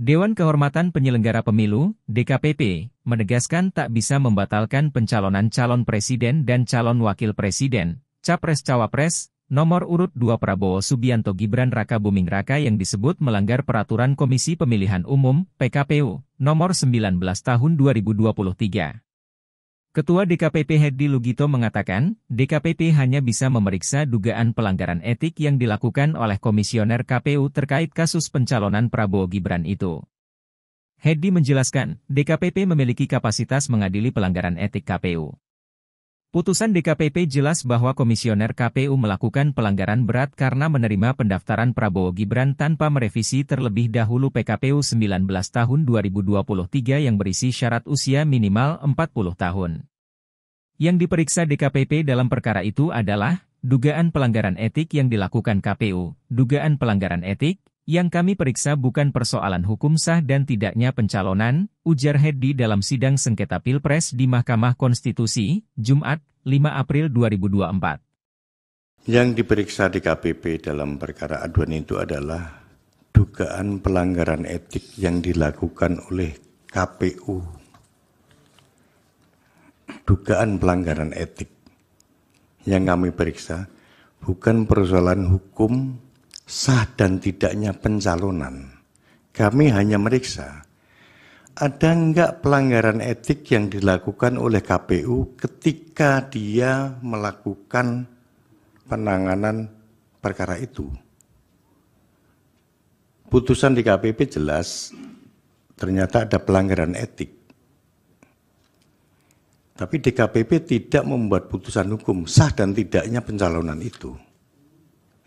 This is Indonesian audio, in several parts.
Dewan Kehormatan Penyelenggara Pemilu, DKPP, menegaskan tak bisa membatalkan pencalonan calon presiden dan calon wakil presiden, Capres-Cawapres, nomor urut 2 Prabowo Subianto Gibran Raka Buming Raka yang disebut melanggar Peraturan Komisi Pemilihan Umum, PKPU, nomor 19 tahun 2023. Ketua DKPP Hedi Lugito mengatakan, DKPP hanya bisa memeriksa dugaan pelanggaran etik yang dilakukan oleh komisioner KPU terkait kasus pencalonan Prabowo Gibran itu. Hedi menjelaskan, DKPP memiliki kapasitas mengadili pelanggaran etik KPU. Putusan DKPP jelas bahwa komisioner KPU melakukan pelanggaran berat karena menerima pendaftaran Prabowo Gibran tanpa merevisi terlebih dahulu PKPU 19 tahun 2023 yang berisi syarat usia minimal 40 tahun. Yang diperiksa DKPP dalam perkara itu adalah dugaan pelanggaran etik yang dilakukan KPU, dugaan pelanggaran etik, yang kami periksa bukan persoalan hukum sah dan tidaknya pencalonan, ujar Hedi dalam sidang sengketa Pilpres di Mahkamah Konstitusi, Jumat, 5 April 2024. Yang diperiksa di KPP dalam perkara aduan itu adalah dugaan pelanggaran etik yang dilakukan oleh KPU. Dugaan pelanggaran etik yang kami periksa bukan persoalan hukum sah dan tidaknya pencalonan. Kami hanya meriksa ada enggak pelanggaran etik yang dilakukan oleh KPU ketika dia melakukan penanganan perkara itu. Putusan di KPP jelas ternyata ada pelanggaran etik. Tapi DKPP tidak membuat putusan hukum sah dan tidaknya pencalonan itu.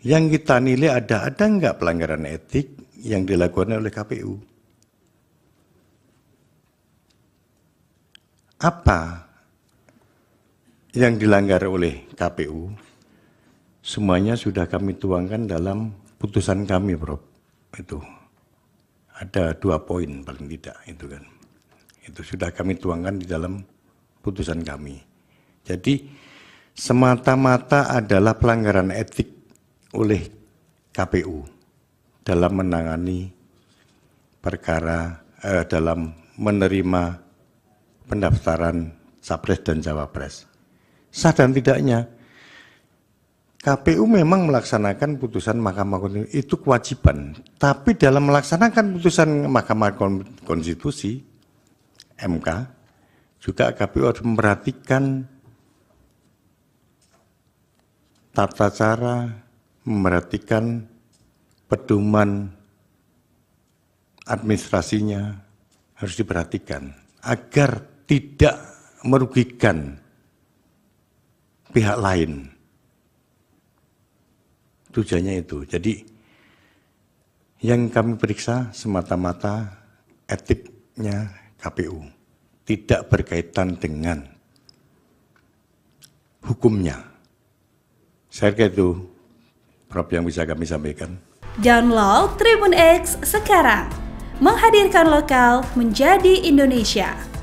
Yang kita nilai ada ada nggak pelanggaran etik yang dilakukan oleh KPU? Apa yang dilanggar oleh KPU? Semuanya sudah kami tuangkan dalam putusan kami, bro. Itu ada dua poin paling tidak itu kan. Itu sudah kami tuangkan di dalam putusan kami. Jadi semata-mata adalah pelanggaran etik oleh KPU dalam menangani perkara eh, dalam menerima pendaftaran capres dan cawapres. Sah dan tidaknya KPU memang melaksanakan putusan Mahkamah Konstitusi itu kewajiban, tapi dalam melaksanakan putusan Mahkamah Konstitusi MK juga KPU harus memperhatikan tata cara memerhatikan pedoman administrasinya harus diperhatikan agar tidak merugikan pihak lain. Tujuannya itu. Jadi yang kami periksa semata-mata etiknya KPU, tidak berkaitan dengan hukumnya. Saya kira itu Rob yang bisa kami sampaikan. Download Tribun X sekarang. Menghadirkan lokal menjadi Indonesia.